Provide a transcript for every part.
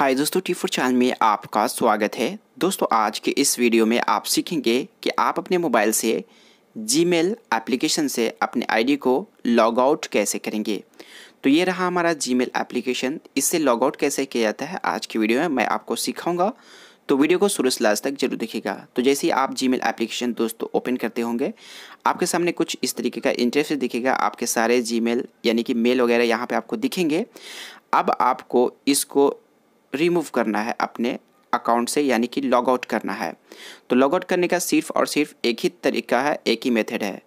हाय दोस्तों T four channel में आपका स्वागत है दोस्तों आज के इस वीडियो में आप सीखेंगे कि आप अपने मोबाइल से जीमेल एप्लीकेशन से अपने आईडी को लॉग आउट कैसे करेंगे तो ये रहा हमारा जीमेल एप्लीकेशन इससे लॉग आउट कैसे किया जाता है आज की वीडियो में मैं आपको सिखाऊंगा तो वीडियो को शुरू से लास्ट तक जरूर देखिएगा तो जैसे ही आप जीमेल एप्लीकेशन दोस्तों ओपन करते होंगे आपके सामने कुछ इस तरीके का इंटरफेस दिखेगा आपके सारे जीमेल यानी कि मेल वगैरह यहाँ पे आपको दिखेंगे अब आपको इसको रिमूव करना है अपने अकाउंट से यानी कि लॉग आउट करना है तो लॉग आउट करने का सिर्फ और सिर्फ एक ही तरीका है एक ही मेथड है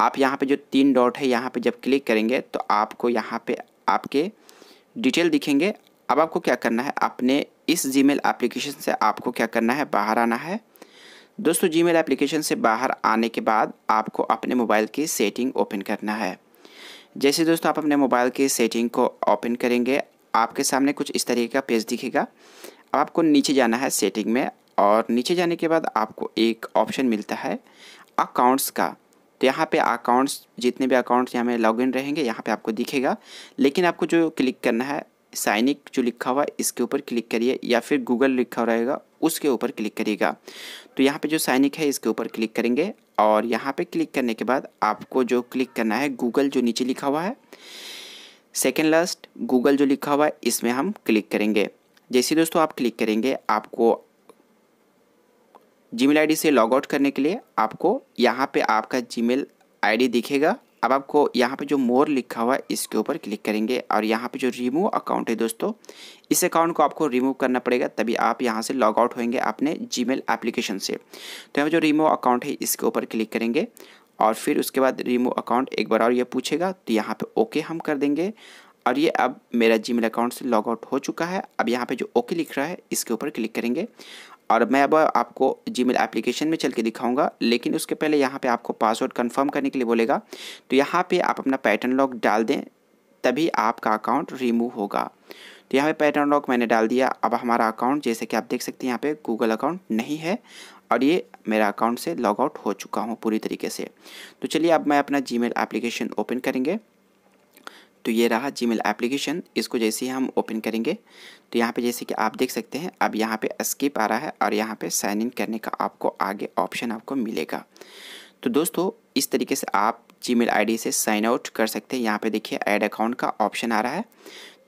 आप यहाँ पे जो तीन डॉट है यहाँ पे जब क्लिक करेंगे तो आपको यहाँ पे आपके डिटेल दिखेंगे अब आपको क्या करना है अपने इस जीमेल एप्लीकेशन से आपको क्या करना है बाहर आना है दोस्तों जीमेल एप्लीकेशन से बाहर आने के बाद आपको अपने मोबाइल की सेटिंग ओपन करना है जैसे दोस्तों आप अपने मोबाइल की सेटिंग को ओपन करेंगे आपके सामने कुछ इस तरीके का पेज दिखेगा अब आपको नीचे जाना है सेटिंग में और नीचे जाने के बाद आपको एक ऑप्शन मिलता है अकाउंट्स का तो यहाँ पे अकाउंट्स जितने भी अकाउंट्स यहाँ में लॉगिन रहेंगे यहाँ पे आपको दिखेगा लेकिन आपको जो क्लिक करना है साइनिक जो लिखा हुआ है इसके ऊपर क्लिक करिए या फिर गूगल लिखा रहेगा उसके ऊपर क्लिक करिएगा तो यहाँ पे जो साइनिक है इसके ऊपर क्लिक करेंगे और यहाँ पे क्लिक करने के बाद आपको जो क्लिक करना है गूगल जो नीचे लिखा हुआ है सेकेंड लास्ट गूगल जो लिखा हुआ है इसमें हम क्लिक करेंगे जैसे दोस्तों आप क्लिक करेंगे आपको जीमेल आईडी से लॉग आउट करने के लिए आपको यहाँ पे आपका जीमेल आईडी दिखेगा अब आपको यहाँ पे जो मोर लिखा हुआ है इसके ऊपर क्लिक करेंगे और यहाँ पे जो रिमूव अकाउंट है दोस्तों इस अकाउंट को आपको रिमूव करना पड़ेगा तभी आप यहाँ से लॉग आउट होंगे अपने जीमेल एप्लीकेशन से तो यहाँ जो रिमूव अकाउंट है इसके ऊपर क्लिक करेंगे और फिर उसके बाद रिमूव अकाउंट एक बार और ये पूछेगा तो यहाँ पे ओके हम कर देंगे और ये अब मेरा जी अकाउंट से लॉग आउट हो चुका है अब यहाँ पे जो ओके लिख रहा है इसके ऊपर क्लिक करेंगे और मैं अब आपको जी मेल एप्लीकेशन में चल के दिखाऊंगा लेकिन उसके पहले यहाँ पे आपको पासवर्ड कंफर्म करने के लिए बोलेगा तो यहाँ पे आप अपना पैटर्न लॉक डाल दें तभी आपका अकाउंट रिमूव होगा तो यहाँ पे पैटर्न लॉक मैंने डाल दिया अब हमारा अकाउंट जैसे कि आप देख सकते हैं यहाँ पे गूगल अकाउंट नहीं है और ये मेरा अकाउंट से लॉग आउट हो चुका हूँ पूरी तरीके से तो चलिए अब मैं अपना मेल एप्लीकेशन ओपन करेंगे तो ये रहा मेल एप्लीकेशन इसको जैसे ही हम ओपन करेंगे तो यहाँ पे जैसे कि आप देख सकते हैं अब यहाँ पे स्किप आ रहा है और यहाँ पे साइन इन करने का आपको आगे ऑप्शन आपको मिलेगा तो दोस्तों इस तरीके से आप जीमेल आईडी से साइन आउट कर सकते हैं यहाँ पे देखिए ऐड अकाउंट का ऑप्शन आ रहा है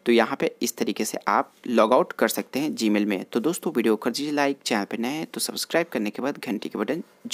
तो यहाँ पे इस तरीके से आप लॉग आउट कर सकते हैं जीमेल में तो दोस्तों वीडियो कर दीजिए लाइक चैनल पर नए हैं तो सब्सक्राइब करने के बाद घंटी के बटन